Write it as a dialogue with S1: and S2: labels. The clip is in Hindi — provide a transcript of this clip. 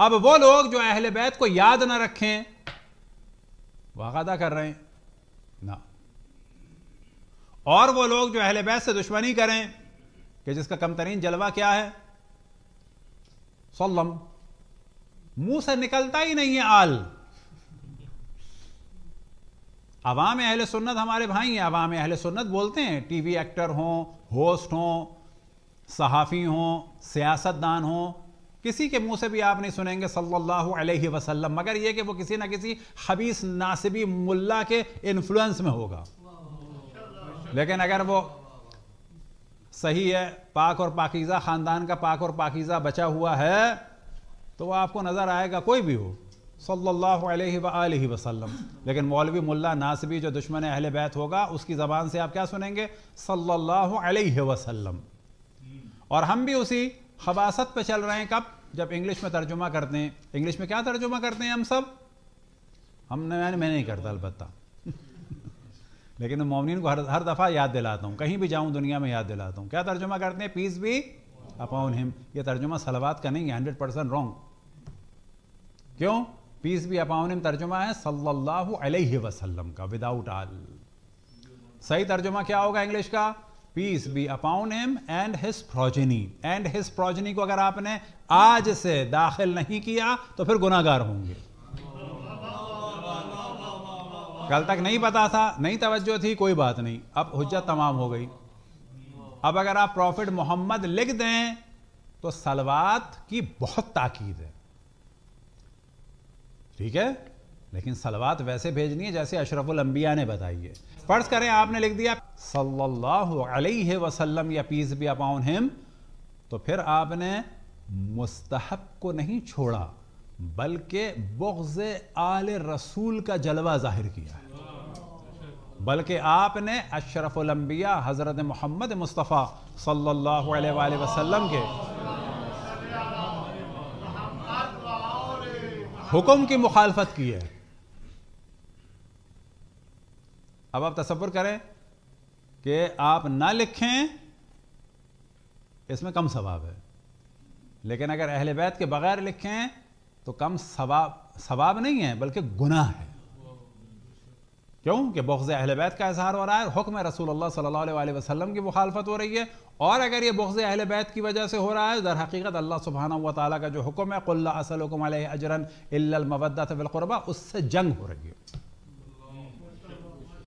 S1: अब वो लोग जो अहल बैत को याद ना रखें वादा कर रहे हैं ना और वो लोग जो अहल बैत से दुश्मनी करें कि जिसका कमतरीन जलवा क्या है सोलम मुंह से निकलता ही नहीं है आल अवाम अहल सुन्नत हमारे भाई हैं अवाम अहल सुन्नत बोलते हैं टीवी एक्टर हों होस्ट हों सहाफ़ी हों सियासतदान हों किसी के मुंह से भी आप नहीं सुनेंगे सल्लल्लाहु अलैहि वसल्लम मगर यह कि वो किसी ना किसी हबीस नासिबी मुल्ला के इन्फ्लुएंस में होगा लेकिन अगर वो सही है पाक और पाकिज़ा ख़ानदान का पाक और पाकिज़ा बचा हुआ है तो वह आपको नज़र आएगा कोई भी हो सल्लल्लाहु अलैहि सल्ला वसल्लम लेकिन मौलवी मुल्ला नासिबी जो दुश्मन अहल बैत होगा उसकी ज़बान से आप क्या सुनेंगे सल्लल्लाहु अलैहि वसल्लम और हम भी उसी हवासत पे चल रहे हैं कब जब इंग्लिश में तर्जुमा करते हैं इंग्लिश में क्या तर्जुमा करते हैं हम सब हमने मैंने मैं नहीं करता अलबत्ता लेकिन मोमिन को हर हर दफ़ा याद दिलाता हूँ कहीं भी जाऊँ दुनिया में याद दिलाता हूँ क्या तर्जुमा करते हैं पीस भी अपॉन हिम ये तर्जुमा सलवात का नहीं है हंड्रेड परसेंट रॉन्ग क्यों पीस भी अपॉन हिम तर्जुमा है सल्लल्लाहु अलैहि वसल्लम का विदाउट आल सही तर्जुमा क्या होगा इंग्लिश का peace be upon him and his progeny and his progeny को अगर आपने आज से दाखिल नहीं किया तो फिर गुनागार होंगे कल तक नहीं पता था नहीं तवज्जो थी कोई बात नहीं अब हुज्जत तमाम हो गई अब अगर आप प्रॉफिट मोहम्मद लिख दें तो सलवात की बहुत ताकीद है ठीक है लेकिन सलवात वैसे भेजनी है जैसे अशरफुल अम्बिया ने बताई है फ़र्ज़ करें आपने लिख दिया सल्लल्लाहु अलैहि वसल्लम या पीस बी अपॉन हिम तो फिर आपने मुस्तहब को नहीं छोड़ा बल्कि बुग्ज़ आल रसूल का जलवा जाहिर किया है बल्कि आपने अशरफुलंबिया हज़रत मोहम्मद मुस्तफ़ा सल्लल्लाहु अलैहि वसल्लम के हुक्म की मुखालफत की है अब आप तस्वुर करें कि आप ना लिखें इसमें कम सवाब है लेकिन अगर अहल बैत के बगैर लिखें तो कम सवाब सवाब नहीं है बल्कि गुनाह है क्यों कि अहल बैत का इजहार हो रहा है हुक्म रसूल सल्ला वसलम की मुखालफत हो रही है और अगर ये बगज़ अहल बैत की वजह से हो रहा है दर हकीकत अल्लाह सुबहाना व का जो हुक्म है कुल्ला असलकम अजरन मवदत बिलकुरबा उससे जंग हो रही है